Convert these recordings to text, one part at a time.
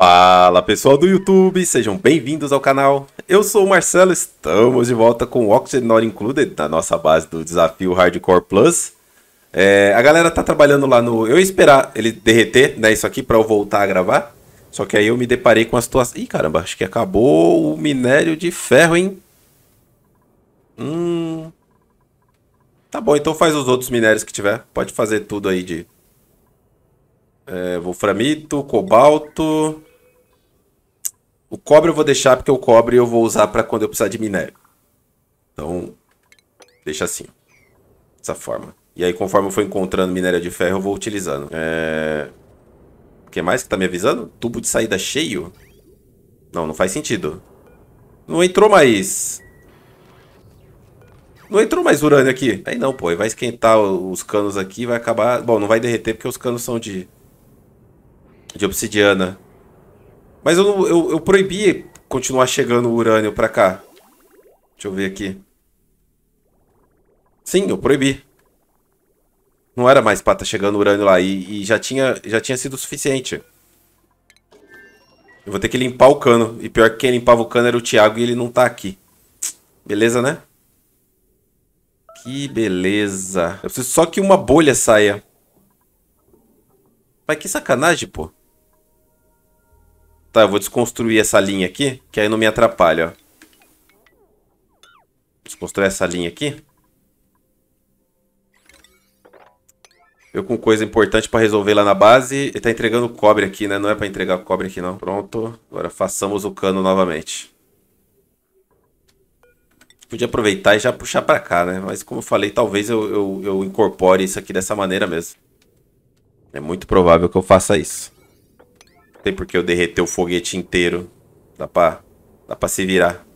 Fala pessoal do YouTube, sejam bem-vindos ao canal. Eu sou o Marcelo, estamos de volta com o Oxygen Not Included na nossa base do desafio Hardcore Plus. É, a galera tá trabalhando lá no. Eu ia esperar ele derreter, né? Isso aqui para eu voltar a gravar. Só que aí eu me deparei com a situação. Ih, caramba, acho que acabou o minério de ferro, hein? Hum. Tá bom, então faz os outros minérios que tiver. Pode fazer tudo aí de. É, vou framito, cobalto. O cobre eu vou deixar porque o cobre eu vou usar para quando eu precisar de minério. Então, deixa assim. Dessa forma. E aí, conforme eu for encontrando minério de ferro, eu vou utilizando. É... O que mais que tá me avisando? Tubo de saída cheio? Não, não faz sentido. Não entrou mais... Não entrou mais urânio aqui. Aí não, pô. Vai esquentar os canos aqui vai acabar... Bom, não vai derreter porque os canos são de... De obsidiana. Mas eu, eu, eu proibi continuar chegando o urânio pra cá. Deixa eu ver aqui. Sim, eu proibi. Não era mais pra estar tá chegando urânio lá. E, e, já, tinha, já tinha sido suficiente. Eu vou ter que limpar o cano. E pior que quem limpava o cano era o Thiago e ele não tá aqui. Beleza, né? Que beleza. Eu preciso só que uma bolha saia. Mas que sacanagem, pô. Tá, eu vou desconstruir essa linha aqui, que aí não me atrapalha, ó. Desconstruir essa linha aqui. Eu com coisa importante para resolver lá na base. Ele tá entregando cobre aqui, né? Não é para entregar cobre aqui, não. Pronto. Agora façamos o cano novamente. Podia aproveitar e já puxar para cá, né? Mas como eu falei, talvez eu, eu, eu incorpore isso aqui dessa maneira mesmo. É muito provável que eu faça isso tem porque eu derreter o foguete inteiro. Dá pra, dá pra se virar.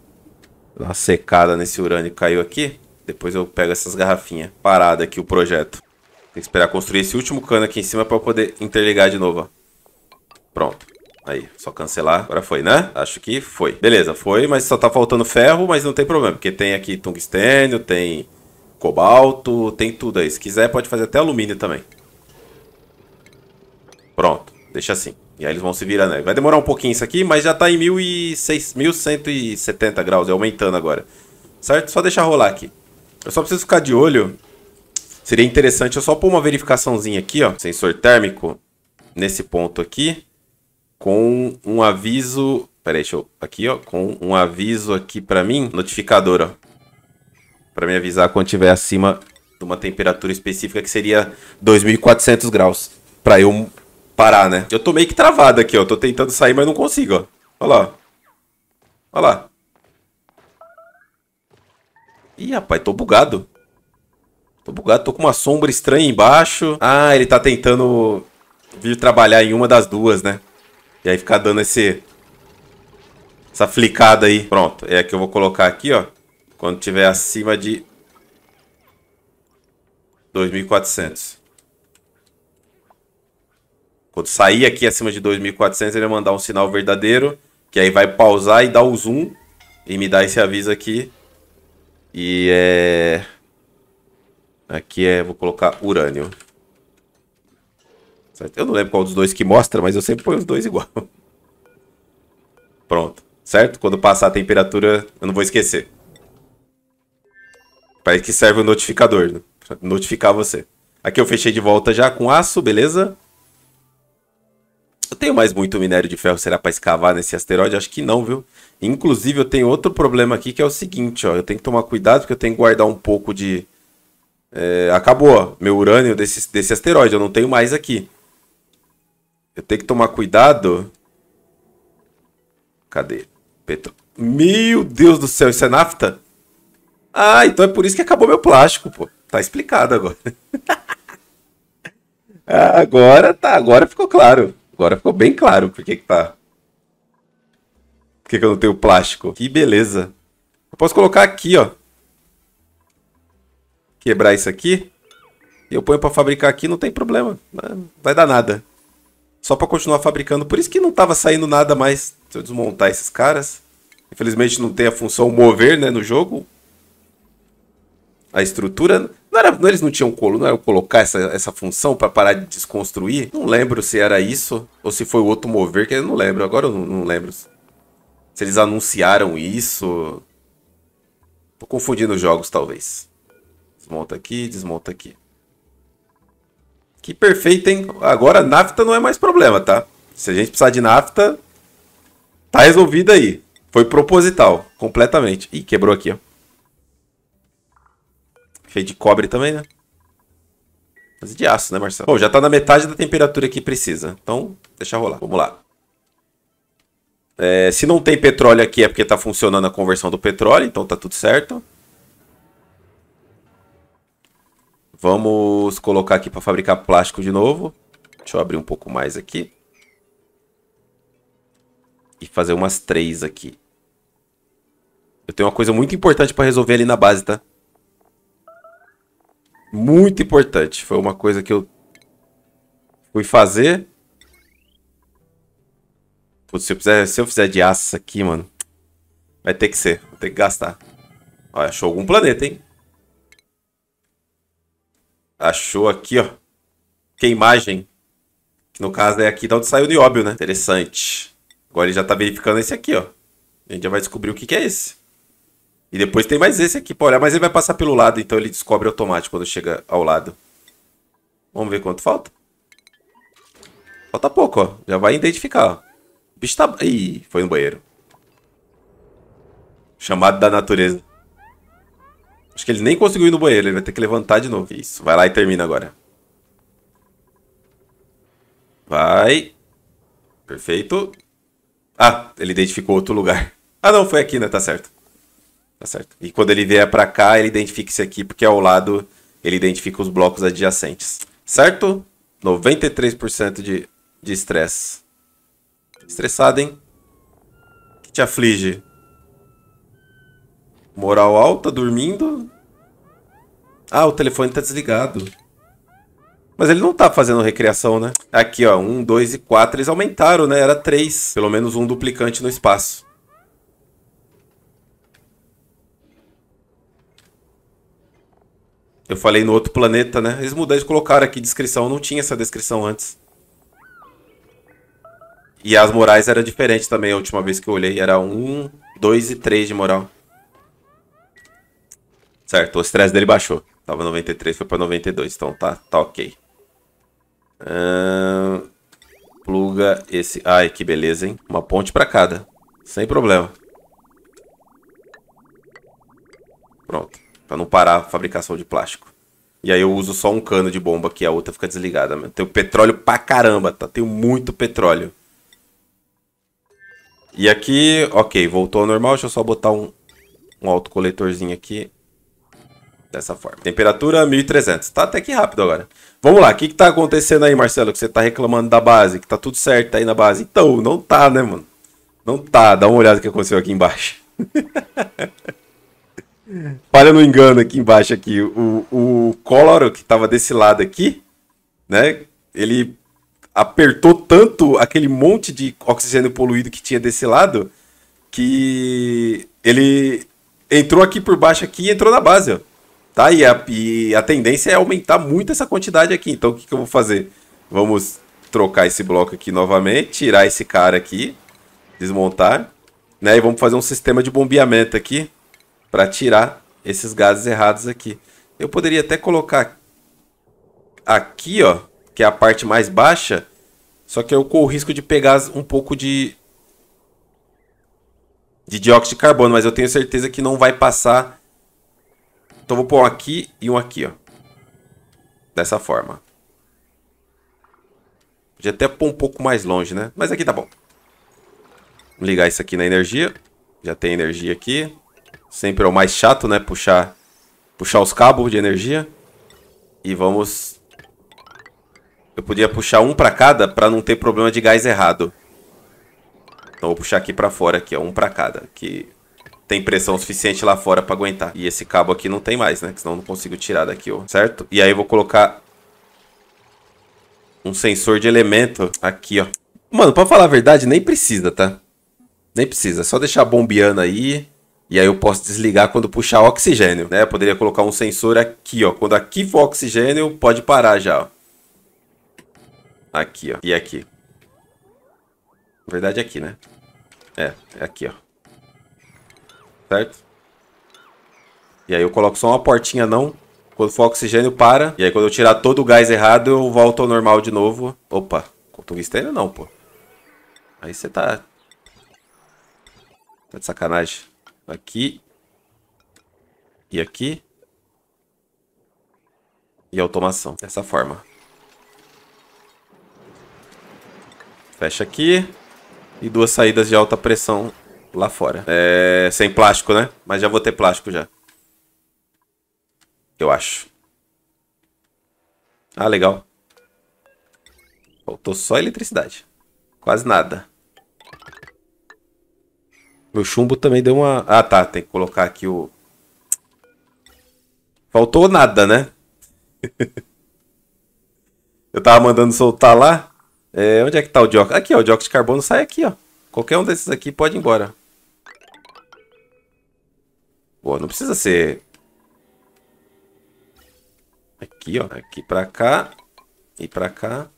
Dá uma secada nesse urânio que caiu aqui. Depois eu pego essas garrafinhas. Parada aqui o projeto. Tem que esperar construir esse último cano aqui em cima pra eu poder interligar de novo, Pronto. Aí, só cancelar. Agora foi, né? Acho que foi. Beleza, foi, mas só tá faltando ferro, mas não tem problema. Porque tem aqui tungstênio, tem cobalto, tem tudo aí. Se quiser, pode fazer até alumínio também. Pronto, deixa assim. E aí eles vão se virar, Né? Vai demorar um pouquinho isso aqui, mas já tá em 1170 graus, é aumentando agora. Certo? Só deixar rolar aqui. Eu só preciso ficar de olho. Seria interessante eu só pôr uma verificaçãozinha aqui, ó. Sensor térmico. Nesse ponto aqui. Com um aviso... Pera aí, deixa eu... Aqui, ó. Com um aviso aqui pra mim. Notificador, ó. Pra me avisar quando estiver acima de uma temperatura específica que seria 2.400 graus. Pra eu parar, né? Eu tô meio que travado aqui, ó. Tô tentando sair, mas não consigo, ó. Olha lá. Olha lá. Ih, rapaz, tô bugado. Tô bugado, tô com uma sombra estranha embaixo. Ah, ele tá tentando vir trabalhar em uma das duas, né? E aí ficar dando esse... Essa flicada aí. Pronto, é a que eu vou colocar aqui, ó. Quando tiver acima de... 2.400. Quando sair aqui acima de 2.400, ele vai mandar um sinal verdadeiro, que aí vai pausar e dar o zoom e me dá esse aviso aqui. E é... Aqui é, vou colocar urânio. Certo? Eu não lembro qual dos dois que mostra, mas eu sempre ponho os dois igual. Pronto, certo? Quando passar a temperatura, eu não vou esquecer. Para que serve o notificador, né? notificar você. Aqui eu fechei de volta já com aço, beleza? Eu tenho mais muito minério de ferro, será para escavar nesse asteroide? Acho que não, viu? Inclusive, eu tenho outro problema aqui que é o seguinte, ó. Eu tenho que tomar cuidado porque eu tenho que guardar um pouco de... É, acabou, ó, meu urânio desse, desse asteroide. Eu não tenho mais aqui. Eu tenho que tomar cuidado... Cadê? Petro... Meu Deus do céu, isso é nafta? Ah, então é por isso que acabou meu plástico, pô. Tá explicado agora. Ah, agora tá, agora ficou claro. Agora ficou bem claro por que, que tá. Por que, que eu não tenho plástico? Que beleza. Eu posso colocar aqui, ó. Quebrar isso aqui. E eu ponho pra fabricar aqui, não tem problema. Não vai dar nada. Só pra continuar fabricando. Por isso que não tava saindo nada mais. Se eu desmontar esses caras. Infelizmente não tem a função mover, né, no jogo. A estrutura. Não era, não, eles não tinham colo, não era colocar essa, essa função para parar de desconstruir? Não lembro se era isso ou se foi o outro mover, que eu não lembro. Agora eu não, não lembro. Se eles anunciaram isso. Tô confundindo os jogos, talvez. Desmonta aqui, desmonta aqui. Que perfeito, hein? Agora nafta não é mais problema, tá? Se a gente precisar de nafta, tá resolvido aí. Foi proposital, completamente. Ih, quebrou aqui, ó. Feito de cobre também, né? Mas de aço, né, Marcelo? Bom, já tá na metade da temperatura que precisa. Então, deixa rolar. Vamos lá. É, se não tem petróleo aqui é porque tá funcionando a conversão do petróleo, então tá tudo certo. Vamos colocar aqui para fabricar plástico de novo. Deixa eu abrir um pouco mais aqui. E fazer umas três aqui. Eu tenho uma coisa muito importante para resolver ali na base, tá? Muito importante. Foi uma coisa que eu fui fazer. Putz, se eu fizer, se eu fizer de aço aqui, mano, vai ter que ser. Vou ter que gastar. achou algum planeta, hein? Achou aqui, ó. Queimagem. Que no caso é aqui de onde saiu o nióbio, né? Interessante. Agora ele já tá verificando esse aqui, ó. A gente já vai descobrir o que, que é esse. E depois tem mais esse aqui pra olhar, mas ele vai passar pelo lado, então ele descobre automático quando chega ao lado. Vamos ver quanto falta. Falta pouco, ó. Já vai identificar, ó. O bicho tá... Ih, foi no banheiro. Chamado da natureza. Acho que ele nem conseguiu ir no banheiro, ele vai ter que levantar de novo. Isso, vai lá e termina agora. Vai. Perfeito. Ah, ele identificou outro lugar. Ah não, foi aqui, né? Tá certo. Tá certo. E quando ele vier para cá, ele identifica isso aqui, porque ao lado ele identifica os blocos adjacentes. Certo? 93% de estresse. Estressado, hein? O que te aflige? Moral alta, dormindo. Ah, o telefone tá desligado. Mas ele não tá fazendo recriação, né? Aqui, ó. 1, um, 2 e 4. Eles aumentaram, né? Era 3. Pelo menos um duplicante no espaço. Eu falei no outro planeta, né? Eles mudaram, de colocaram aqui descrição, não tinha essa descrição antes. E as morais eram diferentes também, a última vez que eu olhei. Era 1, 2 e 3 de moral. Certo, o estresse dele baixou. Tava 93, foi pra 92, então tá, tá ok. Uh, pluga esse... Ai, que beleza, hein? Uma ponte pra cada. Sem problema. Pronto para não parar a fabricação de plástico. E aí eu uso só um cano de bomba que a outra fica desligada. Meu. Tenho petróleo pra caramba, tá? Tenho muito petróleo. E aqui, ok, voltou ao normal. Deixa eu só botar um, um autocoletorzinho aqui. Dessa forma. Temperatura 1300. Tá até que rápido agora. Vamos lá, o que, que tá acontecendo aí, Marcelo? Que você tá reclamando da base, que tá tudo certo aí na base. Então, não tá, né, mano? Não tá. Dá uma olhada no que aconteceu aqui embaixo. Para no engano aqui embaixo aqui. O, o Collor, que estava desse lado aqui, né? Ele apertou tanto aquele monte de oxigênio poluído que tinha desse lado que ele entrou aqui por baixo aqui e entrou na base, ó. Tá? E a, e a tendência é aumentar muito essa quantidade aqui. Então o que, que eu vou fazer? Vamos trocar esse bloco aqui novamente, tirar esse cara aqui, desmontar, né? E vamos fazer um sistema de bombeamento aqui para tirar esses gases errados aqui. Eu poderia até colocar aqui, ó, que é a parte mais baixa, só que eu corro o risco de pegar um pouco de de dióxido de carbono, mas eu tenho certeza que não vai passar. Então vou pôr um aqui e um aqui, ó. Dessa forma. Podia até pôr um pouco mais longe, né? Mas aqui tá bom. ligar isso aqui na energia. Já tem energia aqui. Sempre é o mais chato, né? Puxar, puxar os cabos de energia. E vamos... Eu podia puxar um pra cada pra não ter problema de gás errado. Então vou puxar aqui pra fora, aqui, ó. Um pra cada. Que tem pressão suficiente lá fora pra aguentar. E esse cabo aqui não tem mais, né? Que senão eu não consigo tirar daqui, ó. Certo? E aí eu vou colocar... Um sensor de elemento aqui, ó. Mano, pra falar a verdade, nem precisa, tá? Nem precisa. É só deixar bombeando aí. E aí eu posso desligar quando puxar oxigênio, né? Eu poderia colocar um sensor aqui, ó. Quando aqui for oxigênio, pode parar já, ó. Aqui, ó. E aqui. Na verdade é aqui, né? É, é aqui, ó. Certo? E aí eu coloco só uma portinha não. Quando for oxigênio, para. E aí quando eu tirar todo o gás errado, eu volto ao normal de novo. Opa, cotunguisteiro não, pô. Aí você tá... Tá de sacanagem. Aqui. E aqui. E automação. Dessa forma. Fecha aqui. E duas saídas de alta pressão lá fora. É... Sem plástico, né? Mas já vou ter plástico já. Eu acho. Ah, legal. Faltou só eletricidade. Quase nada. Meu chumbo também deu uma... Ah, tá. Tem que colocar aqui o... Faltou nada, né? Eu tava mandando soltar lá. É, onde é que tá o dióxido? Aqui, ó. O dióxido de carbono sai aqui, ó. Qualquer um desses aqui pode ir embora. Boa, não precisa ser... Aqui, ó. Aqui pra cá. E pra cá.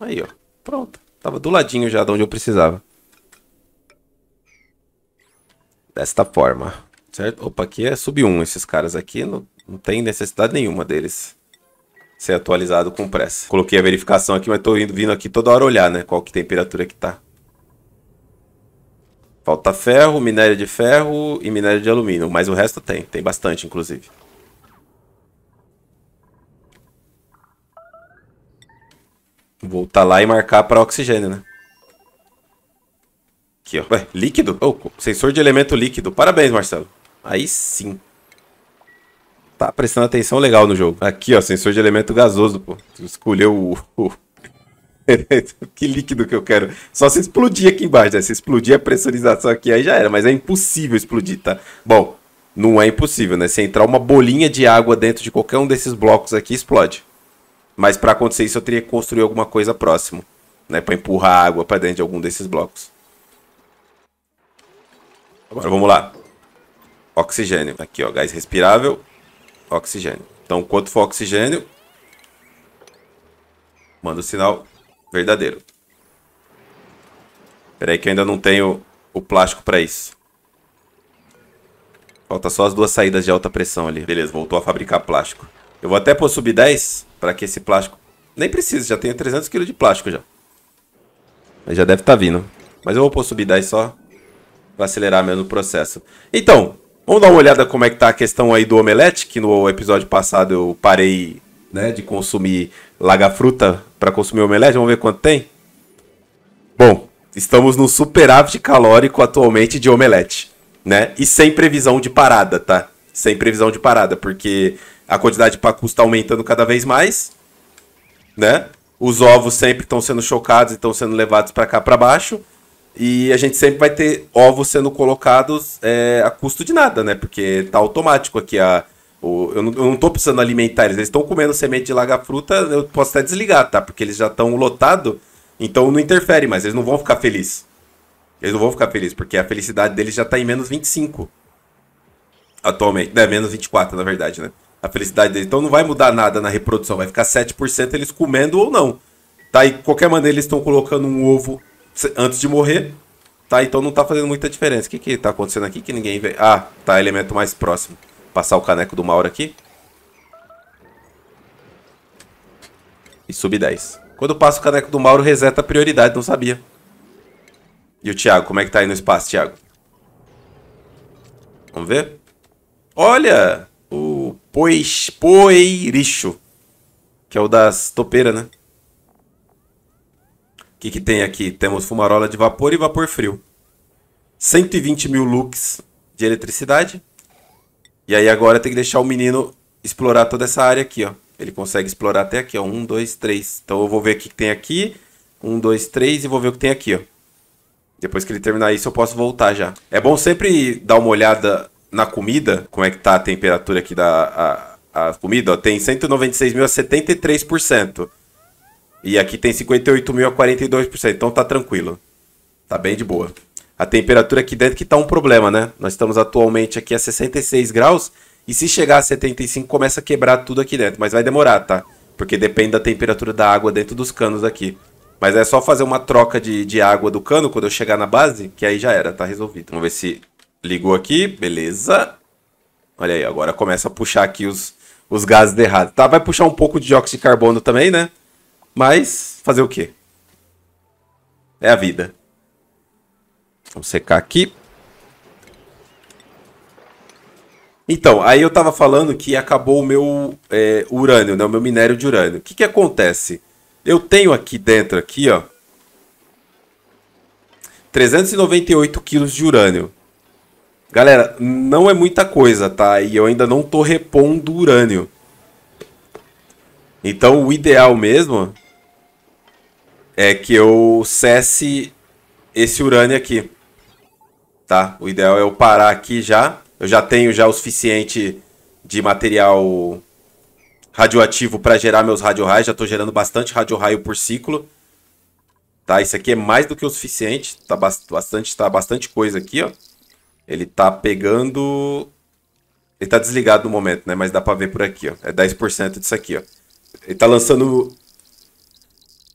Aí, ó. Pronto. Tava do ladinho já de onde eu precisava desta forma. Certo? Opa, aqui é sub 1. Esses caras aqui não, não tem necessidade nenhuma deles ser atualizado com pressa. Coloquei a verificação aqui, mas tô indo, vindo aqui toda hora olhar, né? Qual que temperatura que tá. Falta ferro, minério de ferro e minério de alumínio. Mas o resto tem. Tem bastante, inclusive. Voltar lá e marcar para oxigênio, né? Aqui, ó. Ué, líquido? Oh, sensor de elemento líquido. Parabéns, Marcelo. Aí sim. Tá prestando atenção legal no jogo. Aqui, ó, sensor de elemento gasoso, pô. escolheu o... que líquido que eu quero. Só se explodir aqui embaixo, né? Se explodir a pressurização aqui, aí já era. Mas é impossível explodir, tá? Bom, não é impossível, né? Se entrar uma bolinha de água dentro de qualquer um desses blocos aqui, explode. Mas para acontecer isso, eu teria que construir alguma coisa próximo, né? Pra empurrar água para dentro de algum desses blocos. Agora vamos lá. Oxigênio. Tá aqui, ó. Gás respirável. Oxigênio. Então, quanto for oxigênio, manda o sinal verdadeiro. Espera aí que eu ainda não tenho o plástico para isso. Falta só as duas saídas de alta pressão ali. Beleza, voltou a fabricar plástico. Eu vou até pôr sub 10 para que esse plástico... Nem precisa, já tenho 300 kg de plástico já. Mas já deve estar tá vindo. Mas eu vou pôr sub 10 só vai acelerar mesmo o processo. Então, vamos dar uma olhada como é que tá a questão aí do omelete, que no episódio passado eu parei né, de consumir lagafruta para consumir omelete, vamos ver quanto tem? Bom, estamos no superávit calórico atualmente de omelete, né? E sem previsão de parada, tá? Sem previsão de parada, porque a quantidade de pacus está aumentando cada vez mais, né? Os ovos sempre estão sendo chocados e estão sendo levados para cá para baixo. E a gente sempre vai ter ovos sendo colocados é, a custo de nada, né? Porque tá automático aqui a. O, eu, não, eu não tô precisando alimentar eles. Eles estão comendo semente de laga-fruta, eu posso até desligar, tá? Porque eles já estão lotados, então não interfere, mas eles não vão ficar felizes. Eles não vão ficar felizes, porque a felicidade deles já tá em menos 25. Atualmente. Né? Menos 24, na verdade, né? A felicidade deles. Então não vai mudar nada na reprodução. Vai ficar 7% eles comendo ou não. Tá? E de qualquer maneira, eles estão colocando um ovo antes de morrer, tá? Então não tá fazendo muita diferença. O que que tá acontecendo aqui que ninguém vê? Ah, tá, elemento mais próximo. Passar o caneco do Mauro aqui. E subir 10. Quando passa o caneco do Mauro, reseta a prioridade, não sabia. E o Thiago, como é que tá aí no espaço, Thiago? Vamos ver? Olha! O pois, poeiricho. Que é o das topeiras, né? O que, que tem aqui? Temos fumarola de vapor e vapor frio. 120 mil lux de eletricidade. E aí agora tem que deixar o menino explorar toda essa área aqui, ó. Ele consegue explorar até aqui, ó. Um, dois, três. Então eu vou ver o que tem aqui. Um, dois, três e vou ver o que tem aqui, ó. Depois que ele terminar isso, eu posso voltar já. É bom sempre dar uma olhada na comida, como é que tá a temperatura aqui da a, a comida, ó. Tem 196 mil a 73%. E aqui tem 58 mil a 42%, então tá tranquilo. Tá bem de boa. A temperatura aqui dentro que tá um problema, né? Nós estamos atualmente aqui a 66 graus e se chegar a 75 começa a quebrar tudo aqui dentro, mas vai demorar, tá? Porque depende da temperatura da água dentro dos canos aqui. Mas é só fazer uma troca de, de água do cano quando eu chegar na base, que aí já era, tá resolvido. Vamos ver se ligou aqui, beleza. Olha aí, agora começa a puxar aqui os, os gases de errado. Tá, vai puxar um pouco de dióxido de carbono também, né? Mas fazer o quê? É a vida. Vamos secar aqui. Então, aí eu tava falando que acabou o meu é, urânio, né? O meu minério de urânio. O que que acontece? Eu tenho aqui dentro, aqui, ó. 398 quilos de urânio. Galera, não é muita coisa, tá? E eu ainda não tô repondo urânio. Então, o ideal mesmo é que eu cesse esse urânio aqui. Tá? O ideal é eu parar aqui já. Eu já tenho já o suficiente de material radioativo para gerar meus radioraios. Já estou gerando bastante radio-raio por ciclo. Tá? Isso aqui é mais do que o suficiente. Tá bastante, tá bastante coisa aqui, ó. Ele está pegando... Ele está desligado no momento, né? Mas dá para ver por aqui, ó. É 10% disso aqui, ó. Ele está lançando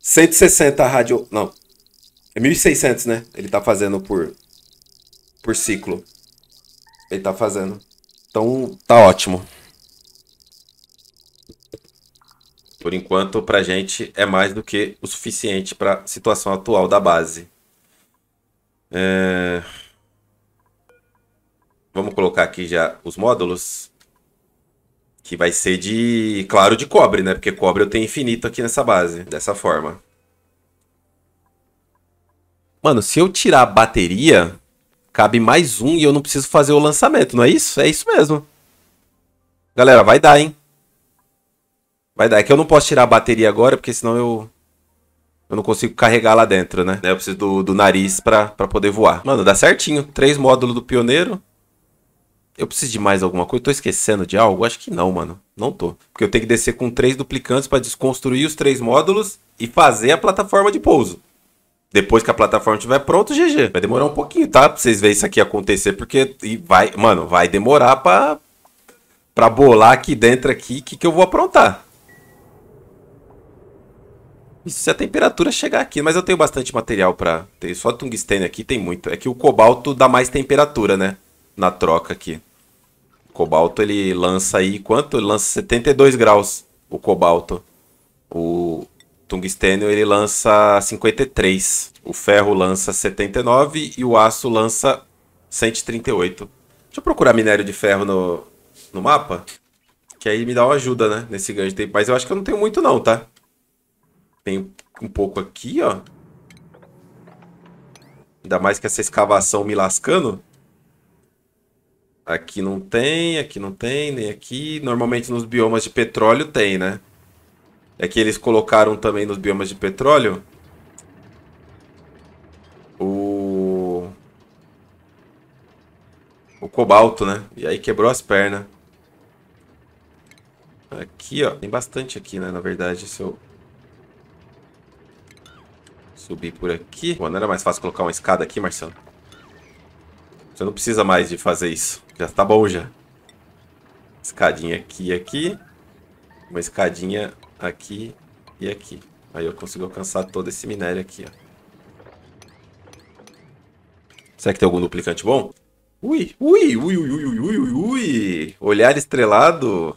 160 radio... Não. É 1600, né? Ele tá fazendo por... Por ciclo. Ele tá fazendo. Então, tá ótimo. Por enquanto, pra gente, é mais do que o suficiente pra situação atual da base. É... Vamos colocar aqui já os módulos. Que vai ser de, claro, de cobre, né? Porque cobre eu tenho infinito aqui nessa base, dessa forma. Mano, se eu tirar a bateria, cabe mais um e eu não preciso fazer o lançamento, não é isso? É isso mesmo. Galera, vai dar, hein? Vai dar. É que eu não posso tirar a bateria agora, porque senão eu... Eu não consigo carregar lá dentro, né? Eu preciso do, do nariz pra, pra poder voar. Mano, dá certinho. Três módulos do pioneiro. Eu preciso de mais alguma coisa? Tô esquecendo de algo? Acho que não, mano. Não tô. Porque eu tenho que descer com três duplicantes para desconstruir os três módulos e fazer a plataforma de pouso. Depois que a plataforma estiver pronta, GG. Vai demorar um pouquinho, tá? Pra vocês verem isso aqui acontecer, porque e vai, mano, vai demorar pra, pra bolar aqui dentro aqui o que, que eu vou aprontar. Isso se a temperatura chegar aqui, mas eu tenho bastante material pra ter. Só tungstênio aqui tem muito. É que o cobalto dá mais temperatura, né? na troca aqui. O cobalto ele lança aí quanto? Ele lança 72 graus o cobalto. O tungstênio ele lança 53. O ferro lança 79 e o aço lança 138. Deixa eu procurar minério de ferro no, no mapa. Que aí me dá uma ajuda, né? Nesse gancho. Mas eu acho que eu não tenho muito não, tá? Tenho um pouco aqui, ó. Ainda mais que essa escavação me lascando. Aqui não tem, aqui não tem, nem aqui. Normalmente nos biomas de petróleo tem, né? É que eles colocaram também nos biomas de petróleo o. O cobalto, né? E aí quebrou as pernas. Aqui, ó. Tem bastante aqui, né? Na verdade, se eu subir por aqui. Pô, não era mais fácil colocar uma escada aqui, Marcelo? Você não precisa mais de fazer isso. Já tá bom já. Escadinha aqui e aqui. Uma escadinha aqui e aqui. Aí eu consigo alcançar todo esse minério aqui, ó. Será que tem algum duplicante bom? Ui, ui, ui, ui, ui, ui, ui, ui. Olhar estrelado.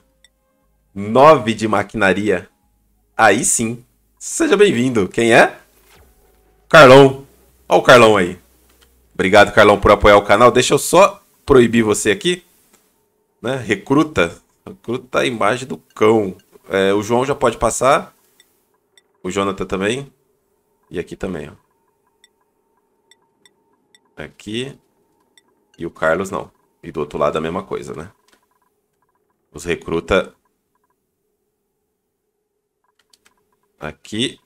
9 de maquinaria. Aí sim. Seja bem-vindo. Quem é? Carlão. Olha o Carlão aí. Obrigado, Carlão, por apoiar o canal. Deixa eu só proibir você aqui. Né? Recruta. Recruta a imagem do cão. É, o João já pode passar. O Jonathan também. E aqui também, ó. Aqui. E o Carlos não. E do outro lado a mesma coisa, né? Os recruta. Aqui.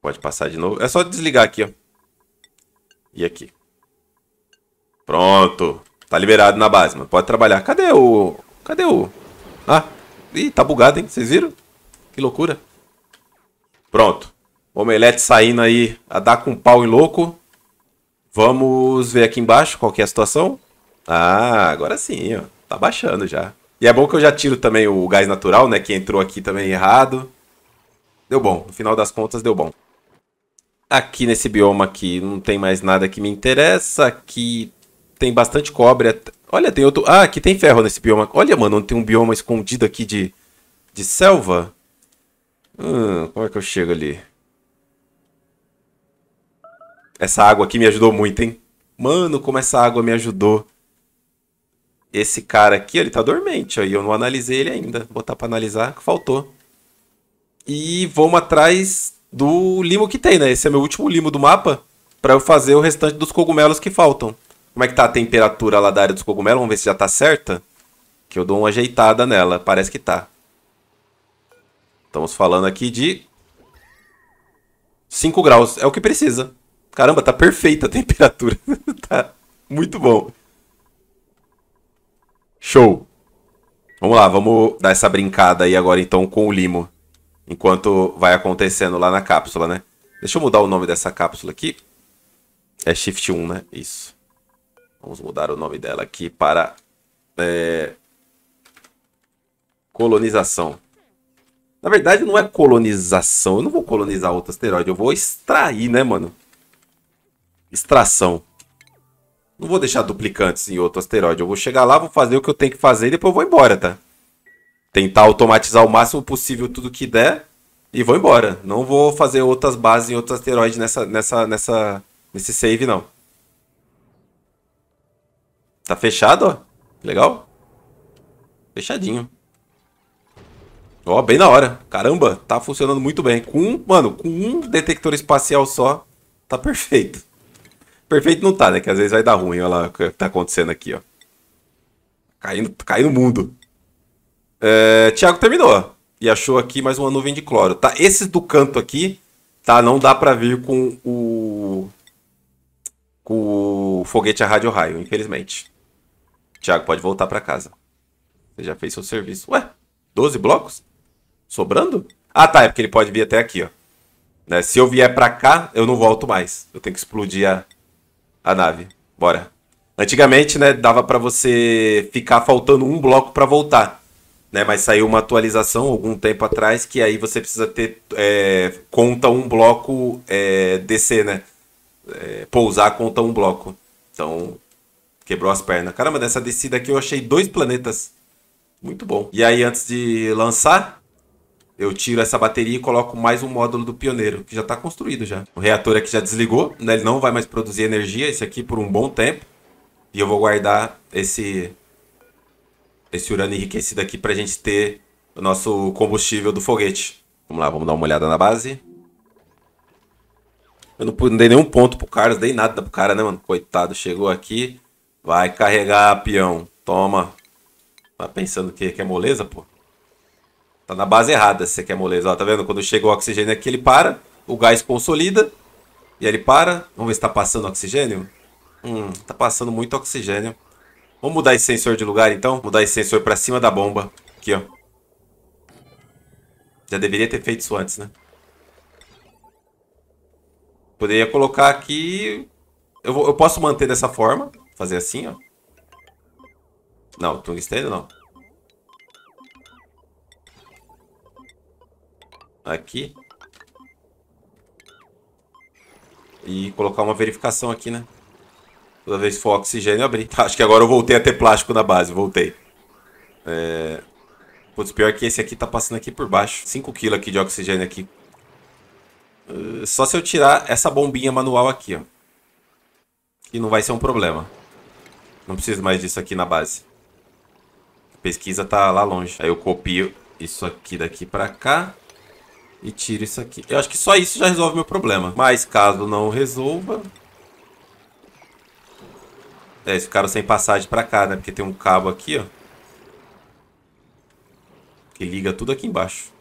Pode passar de novo. É só desligar aqui, ó. E aqui. Pronto. Tá liberado na base, mano. Pode trabalhar. Cadê o... Cadê o... Ah. Ih, tá bugado, hein? Vocês viram? Que loucura. Pronto. Omelete saindo aí a dar com pau em louco. Vamos ver aqui embaixo qual que é a situação. Ah, agora sim, ó. Tá baixando já. E é bom que eu já tiro também o gás natural, né? Que entrou aqui também errado. Deu bom. No final das contas, deu bom. Aqui nesse bioma aqui não tem mais nada que me interessa. Aqui tem bastante cobre. Olha, tem outro... Ah, aqui tem ferro nesse bioma. Olha, mano, tem um bioma escondido aqui de, de selva. Hum, como é que eu chego ali? Essa água aqui me ajudou muito, hein? Mano, como essa água me ajudou. Esse cara aqui, ele tá dormente. Aí eu não analisei ele ainda. Vou botar pra analisar, que faltou. E vamos atrás do limo que tem, né? Esse é meu último limo do mapa para eu fazer o restante dos cogumelos que faltam. Como é que tá a temperatura lá da área dos cogumelos? Vamos ver se já tá certa. Que eu dou uma ajeitada nela. Parece que tá. Estamos falando aqui de 5 graus. É o que precisa. Caramba, tá perfeita a temperatura. tá muito bom. Show. Vamos lá, vamos dar essa brincada aí agora então com o limo enquanto vai acontecendo lá na cápsula, né? Deixa eu mudar o nome dessa cápsula aqui. É Shift 1, né? Isso. Vamos mudar o nome dela aqui para é, colonização. Na verdade, não é colonização. Eu não vou colonizar outro asteroide. Eu vou extrair, né, mano? Extração. Não vou deixar duplicantes em outro asteroide. Eu vou chegar lá, vou fazer o que eu tenho que fazer e depois eu vou embora, tá? tentar automatizar o máximo possível tudo que der e vou embora. Não vou fazer outras bases em outros asteroides nessa, nessa, nessa, nesse save, não. Tá fechado, ó. Legal. Fechadinho. Ó, bem na hora. Caramba, tá funcionando muito bem. Com um, mano, com um detector espacial só, tá perfeito. Perfeito não tá, né? Que às vezes vai dar ruim, olha lá o que tá acontecendo aqui, ó. Caindo, caindo no mundo. É, Tiago terminou e achou aqui mais uma nuvem de cloro, tá? Esses do canto aqui, tá? Não dá para vir com o com o foguete a rádio raio, infelizmente. Tiago pode voltar para casa. Você já fez seu serviço. Ué, 12 blocos? Sobrando? Ah, tá, é porque ele pode vir até aqui, ó. Né? Se eu vier para cá, eu não volto mais. Eu tenho que explodir a, a nave. Bora. Antigamente, né, dava para você ficar faltando um bloco para voltar né? Mas saiu uma atualização algum tempo atrás que aí você precisa ter é, conta um bloco é, descer, né? É, pousar conta um bloco. Então quebrou as pernas. Caramba, nessa descida aqui eu achei dois planetas. Muito bom. E aí antes de lançar, eu tiro essa bateria e coloco mais um módulo do pioneiro, que já está construído já. O reator aqui já desligou, né? ele não vai mais produzir energia, esse aqui por um bom tempo. E eu vou guardar esse esse urânio enriquecido aqui para a gente ter o nosso combustível do foguete. Vamos lá, vamos dar uma olhada na base. Eu não, não dei nenhum ponto pro cara não dei nada pro cara, né, mano? Coitado, chegou aqui. Vai carregar, peão. Toma. Tá pensando que, que é moleza, pô? Tá na base errada se você quer moleza. Ó, tá vendo? Quando chega o oxigênio aqui, ele para. O gás consolida. E aí ele para. Vamos ver se tá passando oxigênio. Hum, tá passando muito oxigênio. Vamos mudar esse sensor de lugar, então. Mudar esse sensor pra cima da bomba. Aqui, ó. Já deveria ter feito isso antes, né? Poderia colocar aqui... Eu, vou... eu posso manter dessa forma. Fazer assim, ó. Não, tungstênio não. Aqui. E colocar uma verificação aqui, né? Toda vez que for oxigênio, abri. Acho que agora eu voltei a ter plástico na base, voltei. É... Putz, pior que esse aqui tá passando aqui por baixo. 5kg aqui de oxigênio aqui. Eh, só se eu tirar essa bombinha manual aqui, ó. Que não vai ser um problema. Não preciso mais disso aqui na base. A pesquisa tá lá longe. Aí eu copio isso aqui daqui pra cá. E tiro isso aqui. Eu acho que só isso já resolve meu problema. Mas caso não resolva, é, eles ficaram sem passagem pra cá, né? Porque tem um cabo aqui, ó. Que liga tudo aqui embaixo.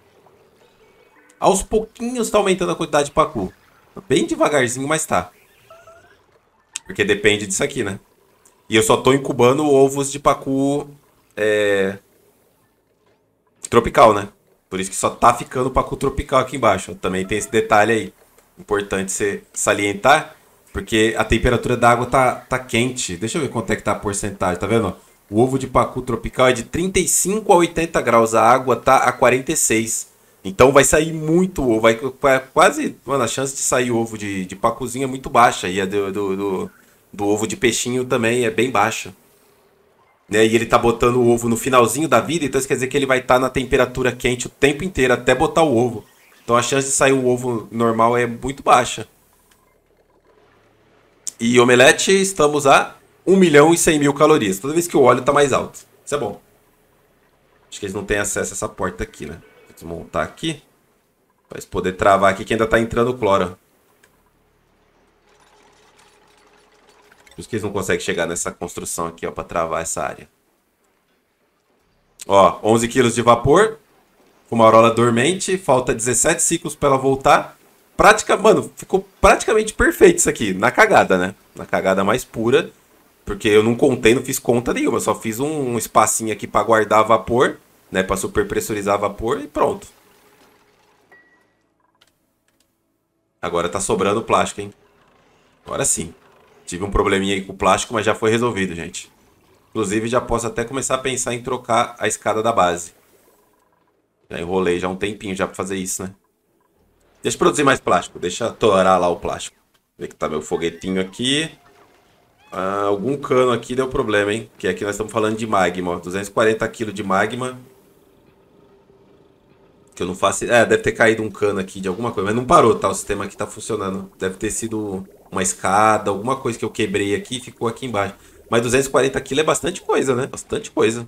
Aos pouquinhos tá aumentando a quantidade de pacu. Bem devagarzinho, mas tá. Porque depende disso aqui, né? E eu só tô incubando ovos de pacu... É... Tropical, né? Por isso que só tá ficando pacu tropical aqui embaixo. Também tem esse detalhe aí. Importante você salientar porque a temperatura da água tá, tá quente. Deixa eu ver quanto é que tá a porcentagem, tá vendo? O ovo de pacu tropical é de 35 a 80 graus, a água tá a 46. Então vai sair muito ovo, vai quase, mano, a chance de sair ovo de, de pacuzinho é muito baixa e a do, do, do, do ovo de peixinho também é bem baixa. Né? E ele tá botando o ovo no finalzinho da vida, então isso quer dizer que ele vai estar tá na temperatura quente o tempo inteiro até botar o ovo. Então a chance de sair o ovo normal é muito baixa. E omelete, estamos a 1 milhão e 100 mil calorias. Toda vez que o óleo está mais alto. Isso é bom. Acho que eles não têm acesso a essa porta aqui, né? Vou desmontar aqui. Pra eles poder travar aqui que ainda está entrando cloro. Por isso que eles não conseguem chegar nessa construção aqui, ó, pra travar essa área. Ó, 11 quilos de vapor. Fumarola dormente. Falta 17 ciclos para ela voltar. Prática, mano, ficou praticamente perfeito isso aqui. Na cagada, né? Na cagada mais pura. Porque eu não contei, não fiz conta nenhuma. Só fiz um, espacinho aqui para guardar vapor, né? Pra superpressurizar vapor e pronto. Agora tá sobrando plástico, hein? Agora sim. Tive um probleminha aí com o plástico, mas já foi resolvido, gente. Inclusive, já posso até começar a pensar em trocar a escada da base. Já enrolei já um tempinho já pra fazer isso, né? Deixa eu produzir mais plástico. Deixa torar lá o plástico. Vê que tá meu foguetinho aqui. Ah, algum cano aqui deu problema, hein? Porque aqui nós estamos falando de magma. 240 kg de magma. Que eu não faço... É, deve ter caído um cano aqui de alguma coisa. Mas não parou, tá? O sistema aqui tá funcionando. Deve ter sido uma escada, alguma coisa que eu quebrei aqui e ficou aqui embaixo. Mas 240 kg é bastante coisa, né? Bastante coisa.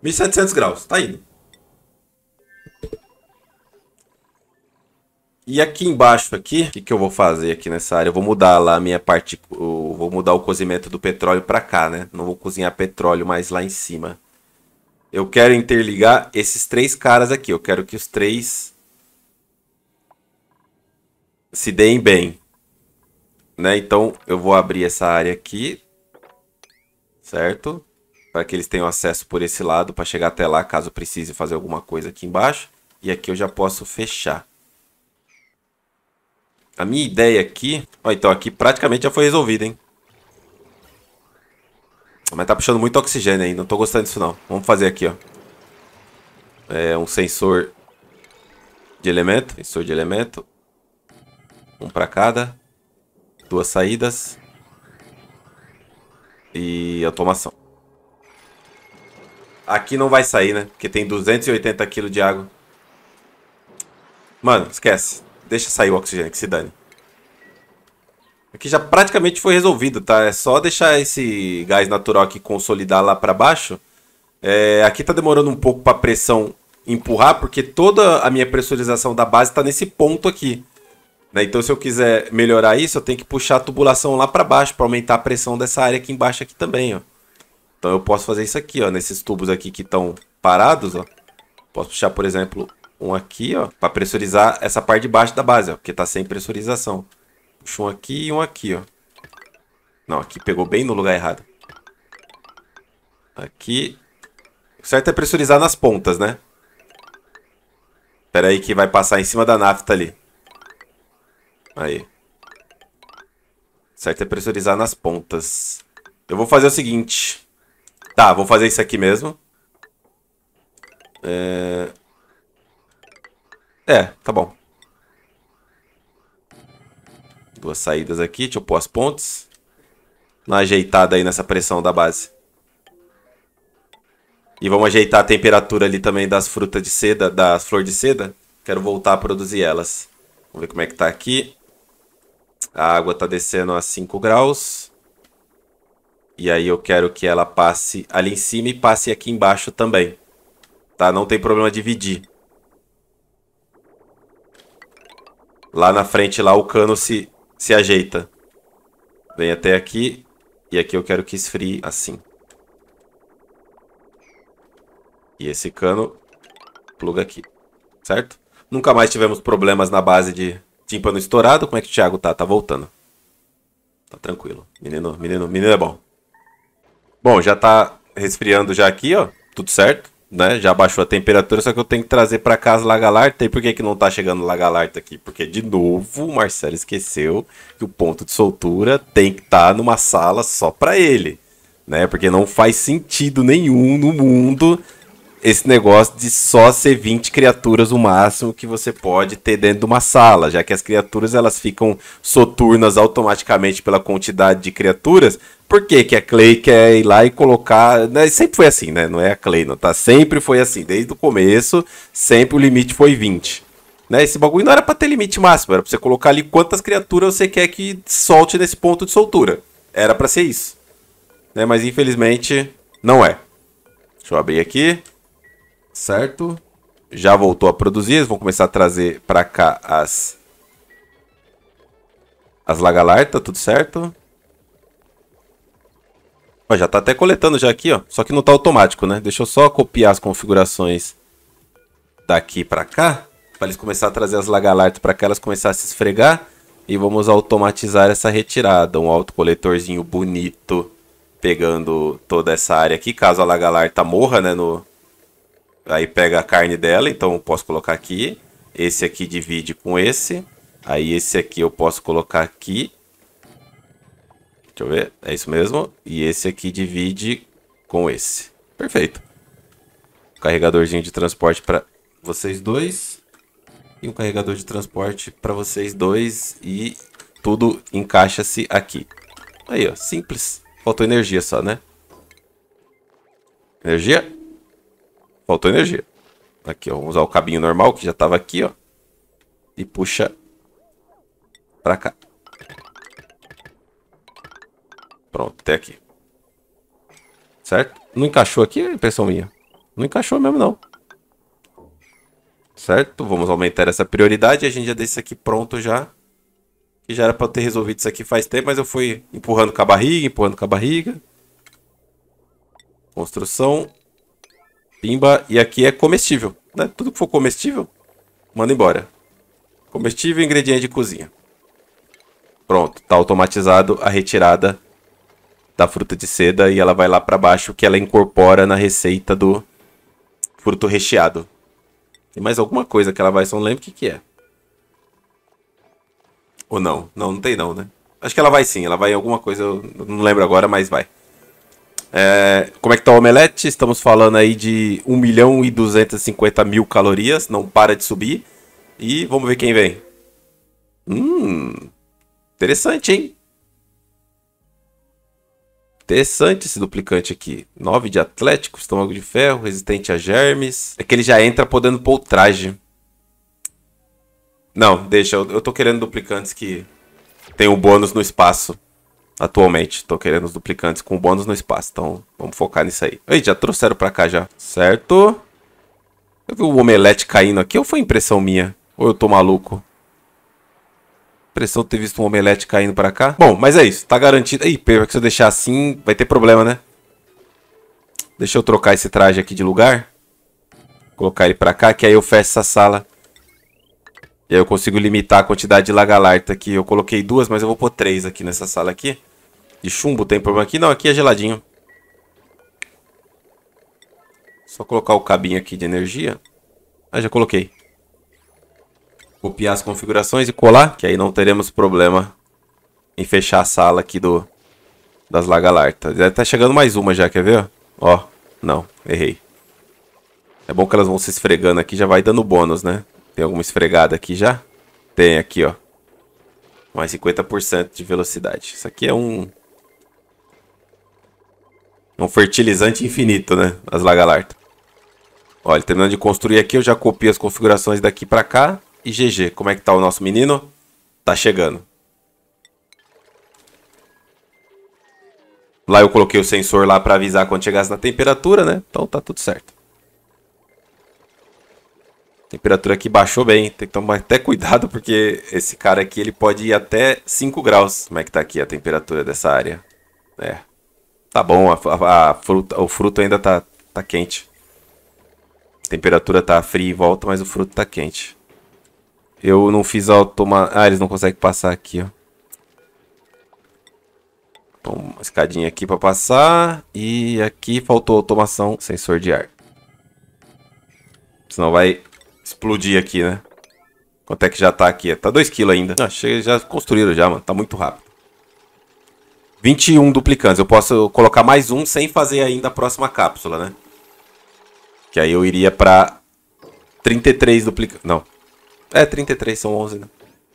1700 graus, tá indo. E aqui embaixo aqui, o que, que, eu vou fazer aqui nessa área? Eu vou mudar lá a minha parte, eu vou mudar o cozimento do petróleo para cá, né? Não vou cozinhar petróleo mais lá em cima. Eu quero interligar esses três caras aqui. Eu quero que os três se deem bem. Né? Então, eu vou abrir essa área aqui. Certo? Para que eles tenham acesso por esse lado para chegar até lá, caso precise fazer alguma coisa aqui embaixo. E aqui eu já posso fechar. A minha ideia aqui... Ó, então aqui praticamente já foi resolvido, hein? Mas tá puxando muito oxigênio aí, não tô gostando disso não. Vamos fazer aqui, ó. É um sensor de elemento. Sensor de elemento. Um pra cada. Duas saídas. E automação. Aqui não vai sair, né? Porque tem 280 kg de água. Mano, esquece. Deixa sair o oxigênio, que se dane. Aqui já praticamente foi resolvido, tá? É só deixar esse gás natural aqui consolidar lá para baixo. É, aqui tá demorando um pouco para pressão empurrar, porque toda a minha pressurização da base está nesse ponto aqui. Né? Então, se eu quiser melhorar isso, eu tenho que puxar a tubulação lá para baixo para aumentar a pressão dessa área aqui embaixo aqui também, ó. Então, eu posso fazer isso aqui, ó, nesses tubos aqui que estão parados, ó. Posso puxar, por exemplo, um aqui, ó, para pressurizar essa parte de baixo da base, ó, porque tá sem pressurização. Puxa um aqui e um aqui, ó. Não, aqui pegou bem no lugar errado. Aqui. O certo é pressurizar nas pontas, né? Espera aí que vai passar em cima da nafta ali. Aí. O certo é pressurizar nas pontas. Eu vou fazer o seguinte. Tá, vou fazer isso aqui mesmo. É... É, tá bom. Duas saídas aqui, deixa eu pôr as pontes. Uma ajeitada aí nessa pressão da base. E vamos ajeitar a temperatura ali também das frutas de seda, das flores de seda. Quero voltar a produzir elas. Vamos ver como é que tá aqui. A água tá descendo a 5 graus. E aí eu quero que ela passe ali em cima e passe aqui embaixo também. Tá? Não tem problema dividir. Lá na frente, lá o cano se, se ajeita. Vem até aqui. E aqui eu quero que esfrie assim. E esse cano pluga aqui. Certo? Nunca mais tivemos problemas na base de tímpano estourado. Como é que o Thiago tá? Tá voltando. Tá tranquilo. Menino, menino, menino é bom. Bom, já tá resfriando já aqui, ó. Tudo certo né? Já baixou a temperatura, só que eu tenho que trazer para casa Lagalarta. E por que, que não tá chegando Lagalarta aqui? Porque, de novo, o Marcelo esqueceu que o ponto de soltura tem que estar tá numa sala só para ele. Né? Porque não faz sentido nenhum no mundo esse negócio de só ser 20 criaturas o máximo que você pode ter dentro de uma sala, já que as criaturas elas ficam soturnas automaticamente pela quantidade de criaturas. Por que, que a Clay quer ir lá e colocar. Né? Sempre foi assim, né? Não é a Clay, não, tá? Sempre foi assim. Desde o começo, sempre o limite foi 20. Né? Esse bagulho não era pra ter limite máximo, era pra você colocar ali quantas criaturas você quer que solte nesse ponto de soltura. Era para ser isso. Né? Mas infelizmente, não é. Deixa eu abrir aqui certo? Já voltou a produzir, eles vão começar a trazer para cá as as lagalartas. tudo certo? Ó, já tá até coletando já aqui, ó. Só que não tá automático, né? Deixa eu só copiar as configurações daqui para cá, para eles começar a trazer as lagalartas para cá, elas começarem a se esfregar e vamos automatizar essa retirada, um autocoletorzinho bonito pegando toda essa área aqui, caso a lagalarta morra, né, no aí pega a carne dela, então eu posso colocar aqui. Esse aqui divide com esse. Aí esse aqui eu posso colocar aqui. Deixa eu ver, é isso mesmo. E esse aqui divide com esse. Perfeito. Carregadorzinho de transporte para vocês dois. E um carregador de transporte para vocês dois. E tudo encaixa-se aqui. Aí, ó, simples. Faltou energia só, né? Energia? Faltou energia. Aqui, ó, vamos usar o cabinho normal que já estava aqui, ó. E puxa para cá. Pronto, até aqui. Certo? Não encaixou aqui, é impressão minha. Não encaixou mesmo, não. Certo? Vamos aumentar essa prioridade. A gente já deixa isso aqui pronto já. Que já era para ter resolvido isso aqui faz tempo, mas eu fui empurrando com a barriga, empurrando com a barriga. Construção. Pimba. E aqui é comestível, né? Tudo que for comestível, manda embora. Comestível e ingrediente de cozinha. Pronto, tá automatizado a retirada da fruta de seda e ela vai lá para baixo que ela incorpora na receita do fruto recheado. Tem mais alguma coisa que ela vai, só não lembro o que, que é. Ou não? Não, não tem não, né? Acho que ela vai sim, ela vai em alguma coisa, eu não lembro agora, mas vai. É, como é que tá o omelete? Estamos falando aí de 1 milhão e 250 mil calorias, não para de subir. E vamos ver quem vem. Hum, interessante, hein? Interessante esse duplicante aqui. 9 de Atlético, estômago de ferro, resistente a germes. É que ele já entra podendo pôr o traje. Não, deixa, eu, eu tô querendo duplicantes que tem o um bônus no espaço atualmente. Estou querendo os duplicantes com bônus no espaço. Então, vamos focar nisso aí. Ei, já trouxeram para cá já. Certo. Eu vi o omelete caindo aqui ou foi impressão minha? Ou eu tô maluco? Impressão de ter visto um omelete caindo para cá. Bom, mas é isso. Tá garantido. Ih, se eu deixar assim, vai ter problema, né? Deixa eu trocar esse traje aqui de lugar. Colocar ele para cá, que aí eu fecho essa sala. E aí eu consigo limitar a quantidade de lagalarta que eu coloquei duas, mas eu vou pôr três aqui nessa sala aqui. De chumbo tem problema aqui? Não, aqui é geladinho. Só colocar o cabinho aqui de energia. Ah, já coloquei. Copiar as configurações e colar, que aí não teremos problema em fechar a sala aqui do das lagalartas. Já é, tá chegando mais uma já, quer ver? Ó, não, errei. É bom que elas vão se esfregando aqui, já vai dando bônus, né? Tem alguma esfregada aqui já? Tem aqui, ó. Mais 50% de velocidade. Isso aqui é um... Um fertilizante infinito, né? As lagalartas. Olha, terminando de construir aqui, eu já copio as configurações daqui pra cá. E GG, como é que tá o nosso menino? Tá chegando. Lá eu coloquei o sensor lá pra avisar quando chegasse na temperatura, né? Então tá tudo certo. Temperatura aqui baixou bem, tem que tomar até cuidado porque esse cara aqui ele pode ir até 5 graus. Como é que tá aqui a temperatura dessa área? É. Tá bom, a, a, a fruta, o fruto ainda tá, tá quente. A temperatura tá fria em volta, mas o fruto tá quente. Eu não fiz automa... Ah, eles não conseguem passar aqui, ó. Então, uma escadinha aqui para passar. E aqui faltou automação, sensor de ar. Senão vai explodir aqui, né? Quanto é que já tá aqui? Tá 2kg ainda. Ah, chega, já construíram já, mano. Tá muito rápido. 21 duplicantes. Eu posso colocar mais um sem fazer ainda a próxima cápsula, né? Que aí eu iria pra 33 duplicantes. Não. É, 33 são 11, né?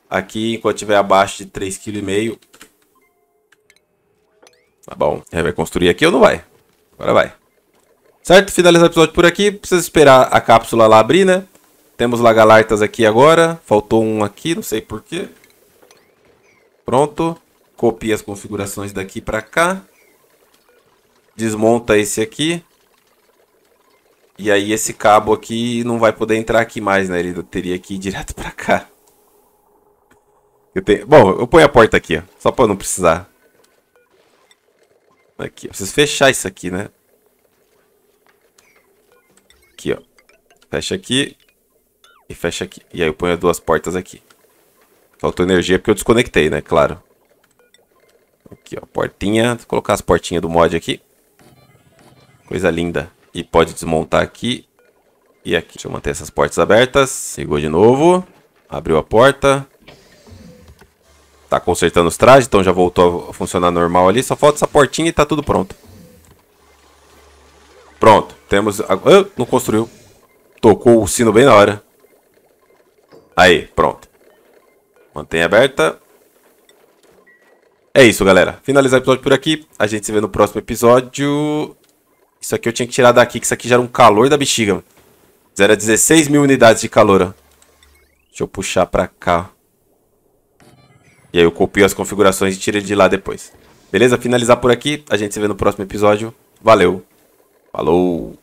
Aqui, enquanto tiver abaixo de 3,5 kg. Tá bom. Aí vai construir aqui ou não vai? Agora vai. Certo? Finalizar o episódio por aqui. Precisa esperar a cápsula lá abrir, né? Temos Lagalartas aqui agora. Faltou um aqui, não sei porquê. Pronto. Copia as configurações daqui para cá. Desmonta esse aqui. E aí esse cabo aqui não vai poder entrar aqui mais, né? Ele teria que ir direto para cá. Eu tenho... Bom, eu ponho a porta aqui, ó. Só para não precisar. Aqui, ó. Preciso fechar isso aqui, né? Aqui, ó. Fecha aqui. E fecha aqui. E aí eu ponho as duas portas aqui. Faltou energia porque eu desconectei, né? Claro. Aqui, ó. Portinha. Vou colocar as portinhas do mod aqui. Coisa linda. E pode desmontar aqui e aqui. Deixa eu manter essas portas abertas. Segurou de novo. Abriu a porta. Tá consertando os trajes, então já voltou a funcionar normal ali. Só falta essa portinha e tá tudo pronto. Pronto. Temos... Ah, não construiu. Tocou o sino bem na hora. Aí, pronto. Mantém aberta. É isso, galera. Finalizar o episódio por aqui. A gente se vê no próximo episódio. Isso aqui eu tinha que tirar daqui, que isso aqui já era um calor da bexiga. Era 16 mil unidades de calor. Deixa eu puxar pra cá. E aí eu copio as configurações e tiro ele de lá depois. Beleza? Finalizar por aqui. A gente se vê no próximo episódio. Valeu. Falou.